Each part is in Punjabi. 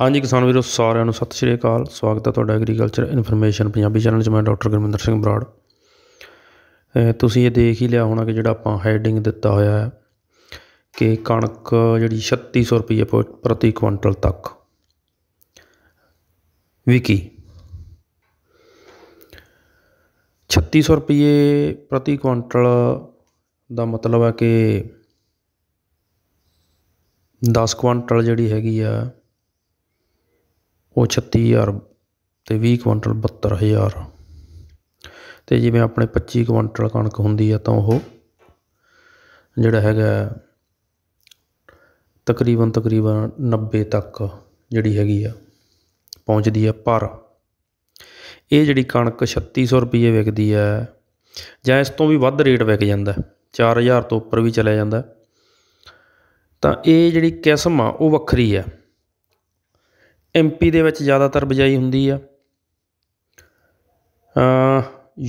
ਹਾਂਜੀ ਕਿਸਾਨ ਵੀਰੋ ਸਾਰਿਆਂ ਨੂੰ ਸਤਿ ਸ਼੍ਰੀ ਅਕਾਲ ਸਵਾਗਤ ਹੈ ਤੁਹਾਡਾ ਐਗਰੀਕਲਚਰ ਇਨਫੋਰਮੇਸ਼ਨ ਪੰਜਾਬੀ ਚੈਨਲ 'ਚ ਮੈਂ ਡਾਕਟਰ ਗੁਰਮਿੰਦਰ ਸਿੰਘ ਬਰਾੜ ਤੁਸੀਂ ਇਹ ਦੇਖ ਹੀ ਲਿਆ ਹੋਣਾ ਕਿ ਜਿਹੜਾ ਆਪਾਂ ਹੈਡਿੰਗ ਦਿੱਤਾ ਹੋਇਆ ਹੈ ਕਿ ਕਣਕ ਜਿਹੜੀ 3600 ਰੁਪਏ ਪ੍ਰਤੀ ਕੁਇੰਟਲ ਤੱਕ ਵਿਕੀ 3600 ਰੁਪਏ ਪ੍ਰਤੀ ਕੁਇੰਟਲ ਦਾ ਮਤਲਬ ਹੈ ਕਿ 10 ਕੁਇੰਟਲ ਜਿਹੜੀ ਹੈਗੀ ਆ ਉਹ 36000 ਤੇ 20 ਕੁਇੰਟਲ 72000 ਤੇ ਜਿਵੇਂ ਆਪਣੇ 25 ਕੁਇੰਟਲ ਕਣਕ ਹੁੰਦੀ ਆ ਤਾਂ ਉਹ ਜਿਹੜਾ ਹੈਗਾ ਤਕਰੀਬਨ ਤਕਰੀਬਨ 90 ਤੱਕ ਜਿਹੜੀ ਹੈਗੀ ਆ ਪਹੁੰਚਦੀ ਆ ਪਰ ਇਹ ਜਿਹੜੀ ਕਣਕ 3600 ਰੁਪਏ ਵਿਕਦੀ ਆ ਜਾਂ ਇਸ ਤੋਂ ਵੀ ਵੱਧ ਰੇਟ ਵਿਕ ਜਾਂਦਾ 4000 ਤੋਂ ਉੱਪਰ ਵੀ ਚਲਾ ਜਾਂਦਾ ਤਾਂ ਇਹ ਜਿਹੜੀ ਕਿਸਮ ਆ ਉਹ ਵੱਖਰੀ ਆ ਐਮਪੀ ਦੇ ਵਿੱਚ ਜ਼ਿਆਦਾਤਰ ਬਿਜਾਈ ਹੁੰਦੀ ਆ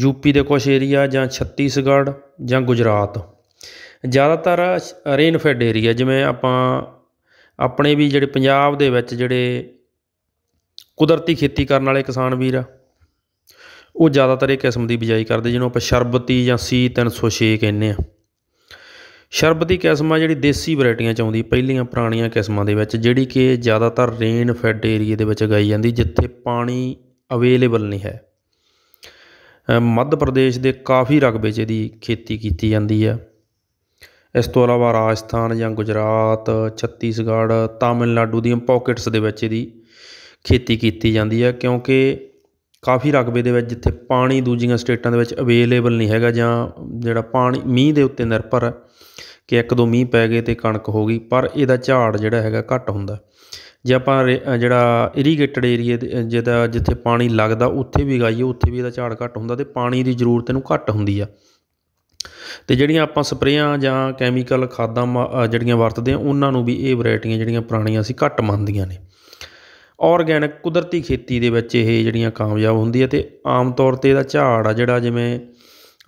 ਯੂਪੀ ਦੇ ਕੁਝ ਏਰੀਆ ਜਾਂ ਛੱਤੀਸਗੜ੍ਹ ਜਾਂ ਗੁਜਰਾਤ ਜ਼ਿਆਦਾਤਰ ਰੇਨ ਫੈਡ ਏਰੀਆ ਜਿਵੇਂ ਆਪਾਂ ਆਪਣੇ ਵੀ ਜਿਹੜੇ ਪੰਜਾਬ ਦੇ ਵਿੱਚ ਜਿਹੜੇ ਕੁਦਰਤੀ ਖੇਤੀ ਕਰਨ ਵਾਲੇ ਕਿਸਾਨ ਵੀਰ ਆ ਉਹ ਜ਼ਿਆਦਾਤਰ ਇਹ ਕਿਸਮ ਦੀ ਬਿਜਾਈ ਕਰਦੇ ਜਿਹਨੂੰ ਆਪਾਂ ਸ਼ਰਬਤੀ ਜਾਂ ਸੀ 306 ਕਹਿੰਦੇ ਆ ਸ਼ਰਬ ਦੀ ਕਿਸਮ ਆ ਜਿਹੜੀ ਦੇਸੀ ਵੈਰਾਈਟੀਆਂ 'ਚ ਆਉਂਦੀ ਪਹਿਲੀਆਂ ਪੁਰਾਣੀਆਂ ਕਿਸਮਾਂ ਦੇ ਵਿੱਚ ਜਿਹੜੀ ਕਿ ਜ਼ਿਆਦਾਤਰ ਰੇਨ ਫੈਡ ਏਰੀਆ ਦੇ ਵਿੱਚ ਗਾਈ ਜਾਂਦੀ ਜਿੱਥੇ ਪਾਣੀ ਅਵੇਲੇਬਲ ਨਹੀਂ ਹੈ ਮੱਧ ਪ੍ਰਦੇਸ਼ ਦੇ ਕਾਫੀ ਰਕਬੇ 'ਚ ਇਹਦੀ ਖੇਤੀ ਕੀਤੀ ਜਾਂਦੀ ਆ ਇਸ ਤੋਂ ਇਲਾਵਾ ਰਾਜਸਥਾਨ ਜਾਂ ਗੁਜਰਾਤ ਛੱਤੀਸਗੜ੍ਹ ਤਾਮਿਲਨਾਡੂ ਦੀਆਂ ਪਾਕਟਸ ਦੇ ਵਿੱਚ ਇਹਦੀ ਖੇਤੀ ਕੀਤੀ ਜਾਂਦੀ ਹੈ ਕਿਉਂਕਿ ਕਾਫੀ ਰਕਬੇ ਦੇ ਵਿੱਚ ਜਿੱਥੇ ਪਾਣੀ ਦੂਜੀਆਂ ਸਟੇਟਾਂ ਦੇ ਵਿੱਚ ਅਵੇਲੇਬਲ ਨਹੀਂ ਹੈਗਾ ਜਾਂ ਜਿਹੜਾ ਪਾਣੀ ਮੀਂਹ ਦੇ ਉੱਤੇ ਨਿਰਭਰ ਹੈ ਕਿ ਇੱਕ ਦੋ ਮੀਂਹ ਪੈ ਗਏ ਤੇ ਕਣਕ ਹੋ ਗਈ ਪਰ ਇਹਦਾ ਝਾੜ ਜਿਹੜਾ ਹੈਗਾ ਘੱਟ ਹੁੰਦਾ ਜੇ ਆਪਾਂ ਜਿਹੜਾ ਇਰੀਗੇਟਡ ਏਰੀਆ ਜਿਹਦਾ ਜਿੱਥੇ ਪਾਣੀ ਲੱਗਦਾ ਉੱਥੇ ਵੀ ਗਾਈਏ ਉੱਥੇ ਵੀ ਇਹਦਾ ਝਾੜ ਘੱਟ ਹੁੰਦਾ ਤੇ ਪਾਣੀ ਦੀ ਜ਼ਰੂਰਤ ਇਹਨੂੰ ਘੱਟ ਹੁੰਦੀ ਆ ਤੇ ਜਿਹੜੀਆਂ ਆਪਾਂ ਸਪਰੇਆਂ ਜਾਂ ਕੈਮੀਕਲ ਖਾਦਾਂ ਜਿਹੜੀਆਂ ਵਰਤਦੇ ਆ ਉਹਨਾਂ ਨੂੰ ਵੀ ਇਹ ਵੈਰਾਈਟੀਆਂ ਜਿਹੜੀਆਂ ਪੁਰਾਣੀਆਂ ਸੀ ਘੱਟ ਮੰਨਦੀਆਂ ਨੇ ਆਰਗੈਨਿਕ ਕੁਦਰਤੀ ਖੇਤੀ ਦੇ ਵਿੱਚ ਇਹ ਜਿਹੜੀਆਂ ਕਾਮਯਾਬ ਹੁੰਦੀ ਹੈ ਤੇ ਆਮ ਤੌਰ ਤੇ ਇਹਦਾ ਝਾੜ ਆ ਜਿਹੜਾ ਜਿਵੇਂ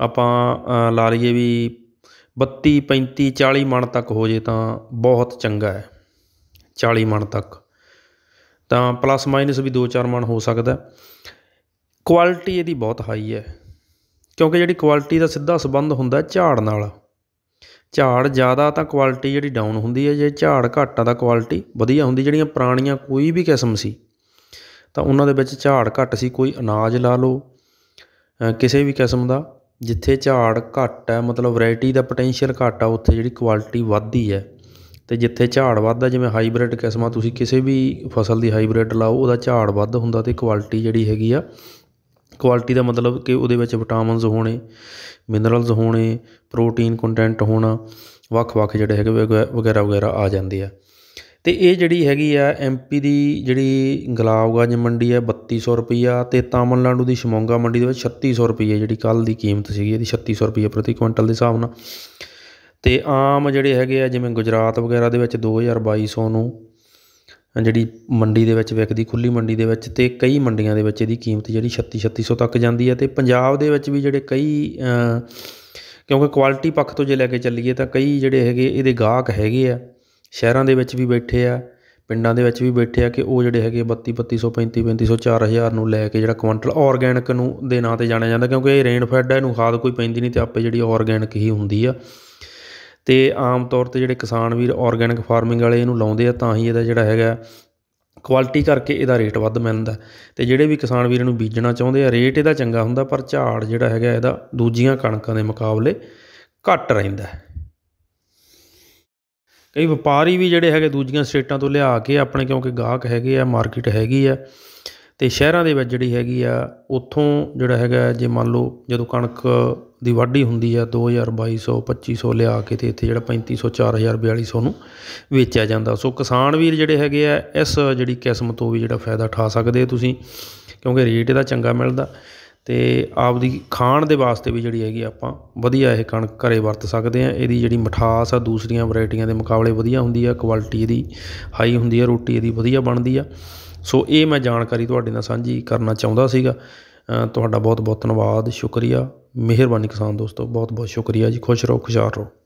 ਆਪਾਂ ਲਾ ਲਈਏ ਵੀ 32 35 40 ਮਣ ਤੱਕ ਹੋ ਜੇ ਤਾਂ ਬਹੁਤ ਚੰਗਾ ਹੈ 40 ਮਣ ਤੱਕ ਤਾਂ ਪਲੱਸ ਮਾਈਨਸ ਵੀ 2-4 ਮਣ ਹੋ ਸਕਦਾ ਕੁਆਲਿਟੀ ਇਹਦੀ ਬਹੁਤ ਹਾਈ ਹੈ ਕਿਉਂਕਿ ਜਿਹੜੀ ਕੁਆਲਿਟੀ ਦਾ ਸਿੱਧਾ ਸੰਬੰਧ ਹੁੰਦਾ ਝਾੜ ਨਾਲ ਝਾੜ ਜ਼ਿਆਦਾ ਤਾਂ ਕੁਆਲਿਟੀ ਜਿਹੜੀ ਡਾਊਨ ਹੁੰਦੀ ਹੈ ਜੇ ਝਾੜ ਘੱਟ ਆ ਤਾਂ ਕੁਆਲਿਟੀ ਵਧੀਆ ਹੁੰਦੀ ਜਿਹੜੀਆਂ ਪ੍ਰਾਣੀਆਂ ਕੋਈ ਵੀ ਕਿਸਮ ਸੀ ਤਾਂ ਉਹਨਾਂ ਦੇ ਵਿੱਚ ਝਾੜ ਘੱਟ ਸੀ ਕੋਈ ਅਨਾਜ ਲਾ ਲਓ ਕਿਸੇ ਵੀ ਕਿਸਮ ਦਾ ਜਿੱਥੇ ਝਾੜ ਘੱਟ ਹੈ ਮਤਲਬ ਵੈਰਾਈਟੀ ਦਾ ਪੋਟੈਂਸ਼ੀਅਲ ਘੱਟ ਆ ਉੱਥੇ ਜਿਹੜੀ ਕੁਆਲਿਟੀ ਵੱਧਦੀ ਹੈ ਤੇ ਜਿੱਥੇ ਝਾੜ ਵੱਧਦਾ ਜਿਵੇਂ ਹਾਈਬ੍ਰਿਡ ਕਿਸਮਾਂ ਤੁਸੀਂ ਕਿਸੇ ਵੀ ਫਸਲ ਦੀ ਹਾਈਬ੍ਰਿਡ ਲਾਓ ਉਹਦਾ ਝਾੜ ਵੱਧ ਹੁੰਦਾ ਤੇ ਕੁਆਲਿਟੀ ਜਿਹੜੀ ਹੈਗੀ ਆ ਕੁਆਲਿਟੀ ਦਾ ਮਤਲਬ ਕਿ ਉਹਦੇ ਵਿੱਚ ਵਿਟਾਮਿਨਸ ਹੋਣੇ ਮਿਨਰਲਸ ਹੋਣੇ ਪ੍ਰੋਟੀਨ ਕੰਟੈਂਟ ਹੋਣਾ ਵੱਖ-ਵੱਖ ਜਿਹੜੇ ਹੈਗੇ ਵਗੈਰਾ ਵਗੈਰਾ ਆ ਜਾਂਦੇ ਆ ਤੇ ਇਹ ਜਿਹੜੀ ਹੈਗੀ ਆ ਐਮਪੀ ਦੀ ਜਿਹੜੀ ਗੁਲਾਬਗੰਜ ਮੰਡੀ ਹੈ 3200 ਸੌ ਰੁਪਈਆ ਅਤੇ ਤਾਮਿਲਨਾਡੂ ਦੀ ਸ਼ਮੋਂਗਾ ਮੰਡੀ ਦੇ ਵਿੱਚ 3600 ਸੌ ਜਿਹੜੀ ਕੱਲ ਦੀ ਕੀਮਤ ਸੀਗੀ ਇਹਦੀ 3600 ਸੌ ਪ੍ਰਤੀ ਕੁਇੰਟਲ ਦੇ ਹਿਸਾਬ ਨਾਲ ਤੇ ਆਮ ਜਿਹੜੇ ਹੈਗੇ ਆ ਜਿਵੇਂ ਗੁਜਰਾਤ ਵਗੈਰਾ ਦੇ ਵਿੱਚ 2200 ਨੂੰ ਜਿਹੜੀ ਮੰਡੀ ਦੇ ਵਿੱਚ ਵਿਕਦੀ ਖੁੱਲੀ ਮੰਡੀ ਦੇ ਵਿੱਚ ਤੇ ਕਈ ਮੰਡੀਆਂ ਦੇ ਵਿੱਚ ਇਹਦੀ ਕੀਮਤ ਜਿਹੜੀ 3600 ਤੱਕ ਜਾਂਦੀ ਹੈ ਤੇ ਪੰਜਾਬ ਦੇ ਵਿੱਚ ਵੀ ਜਿਹੜੇ ਕਈ ਕਿਉਂਕਿ ਕੁਆਲਿਟੀ ਪੱਖ ਤੋਂ ਜੇ ਲੈ ਕੇ ਚੱਲੀਏ ਤਾਂ ਕਈ ਜਿਹੜੇ ਹੈਗੇ ਇਹਦੇ ਗਾਹਕ ਹੈਗੇ ਆ ਸ਼ਹਿਰਾਂ ਦੇ ਵਿੱਚ ਵੀ ਬੈਠੇ ਆ ਪਿੰਡਾਂ ਦੇ ਵਿੱਚ ਵੀ ਬੈਠੇ ਆ ਕਿ ਉਹ ਜਿਹੜੇ ਹੈਗੇ 32 ਬੱਤੀ 35 ਪੈਂਤੀ ਹਜ਼ਾਰ ਨੂੰ ਲੈ ਕੇ ਜਿਹੜਾ ਕੁਆਂਟਲ ਆਰਗੈਨਿਕ ਨੂੰ ਦੇ ਨਾਂ ਤੇ ਜਾਣਿਆ ਜਾਂਦਾ ਕਿਉਂਕਿ ਇਹ ਰੇਨ ਫੈਡ ਹੈ ਇਹਨੂੰ ਖਾਦ ਕੋਈ ਪੈਂਦੀ ਨਹੀਂ ਤੇ ਆਪੇ ਜਿਹੜੀ ਆਰਗੈਨਿਕ ਹੀ ਹੁੰਦੀ ਆ ਤੇ ਆਮ ਤੌਰ ਤੇ ਜਿਹੜੇ ਕਿਸਾਨ ਵੀਰ ਆਰਗੈਨਿਕ ਫਾਰਮਿੰਗ ਵਾਲੇ ਇਹਨੂੰ ਲਾਉਂਦੇ ਆ ਤਾਂ ਹੀ ਇਹਦਾ ਜਿਹੜਾ ਹੈਗਾ ਕੁਆਲਿਟੀ ਕਰਕੇ ਇਹਦਾ ਰੇਟ ਵੱਧ ਮਿਲਦਾ ਤੇ ਜਿਹੜੇ ਵੀ ਕਿਸਾਨ ਵੀਰ ਇਹਨੂੰ ਬੀਜਣਾ ਚਾਹੁੰਦੇ ਆ ਰੇਟ ਇਹਦਾ ਚੰਗਾ ਹੁੰਦਾ ਪਰ ਝਾੜ ਜਿਹੜਾ ਹੈਗਾ ਇਹਦਾ ਦੂਜੀਆਂ ਕਣਕਾਂ ਦੇ ਮੁਕਾਬਲੇ ਘੱਟ ਰਹਿੰਦਾ ਕਈ ਵਪਾਰੀ ਵੀ ਜਿਹੜੇ ਹੈਗੇ ਦੂਜੀਆਂ ਸਟੇਟਾਂ ਤੋਂ ਲਿਆ ਕੇ ਆਪਣੇ ਕਿਉਂਕਿ ਗਾਹਕ ਹੈਗੇ ਆ ਮਾਰਕੀਟ ਹੈਗੀ ਆ ਤੇ ਸ਼ਹਿਰਾਂ ਦੇ ਵਿੱਚ ਜਿਹੜੀ ਹੈਗੀ ਆ ਉੱਥੋਂ ਜਿਹੜਾ ਹੈਗਾ ਜੇ ਮੰਨ ਲਓ ਜਦੋਂ ਕਣਕ ਦੀ ਵਾਢੀ ਹੁੰਦੀ ਆ 2200 2500 ਲਿਆ ਕੇ ਤੇ ਇੱਥੇ ਜਿਹੜਾ 3500 4000 4200 ਨੂੰ ਵੇਚਿਆ ਜਾਂਦਾ ਸੋ ਕਿਸਾਨ ਵੀਰ ਜਿਹੜੇ ਹੈਗੇ ਆ ਇਸ ਜਿਹੜੀ ਕਿਸਮ ਤੋਂ ਵੀ ਜਿਹੜਾ ਫਾਇਦਾ ਠਾ ਸਕਦੇ ਤੁਸੀਂ ਕਿਉਂਕਿ ਰੇਟ ਇਹਦਾ ਚੰਗਾ ਮਿਲਦਾ ਆਪ ਆਪਦੀ ਖਾਣ ਦੇ ਵਾਸਤੇ ਵੀ ਜਿਹੜੀ ਹੈਗੀ ਆਪਾਂ ਵਧੀਆ ਇਹ ਕਣਕ ਘਰੇ ਵਰਤ ਸਕਦੇ ਆ ਇਹਦੀ ਜਿਹੜੀ ਮਿਠਾਸ ਆ ਦੂਸਰੀਆਂ ਵੈਰਾਈਟੀਆਂ ਦੇ ਮੁਕਾਬਲੇ ਵਧੀਆ ਹੁੰਦੀ ਆ ਕੁਆਲਿਟੀ ਇਹਦੀ ਹਾਈ ਹੁੰਦੀ ਆ ਰੋਟੀ ਇਹਦੀ ਵਧੀਆ ਬਣਦੀ ਆ ਸੋ ਇਹ ਮੈਂ ਜਾਣਕਾਰੀ ਤੁਹਾਡੇ ਨਾਲ ਸਾਂਝੀ ਕਰਨਾ ਚਾਹੁੰਦਾ ਸੀਗਾ ਤੁਹਾਡਾ ਬਹੁਤ ਬਹੁਤ ਧੰਨਵਾਦ ਸ਼ੁਕਰੀਆ ਮਿਹਰਬਾਨੀ ਕਿਸਾਨ ਦੋਸਤੋ ਬਹੁਤ ਬਹੁਤ ਸ਼ੁਕਰੀਆ ਜੀ ਖੁਸ਼ ਰਹੋ ਖੁਸ਼ਹਾਲ ਰਹੋ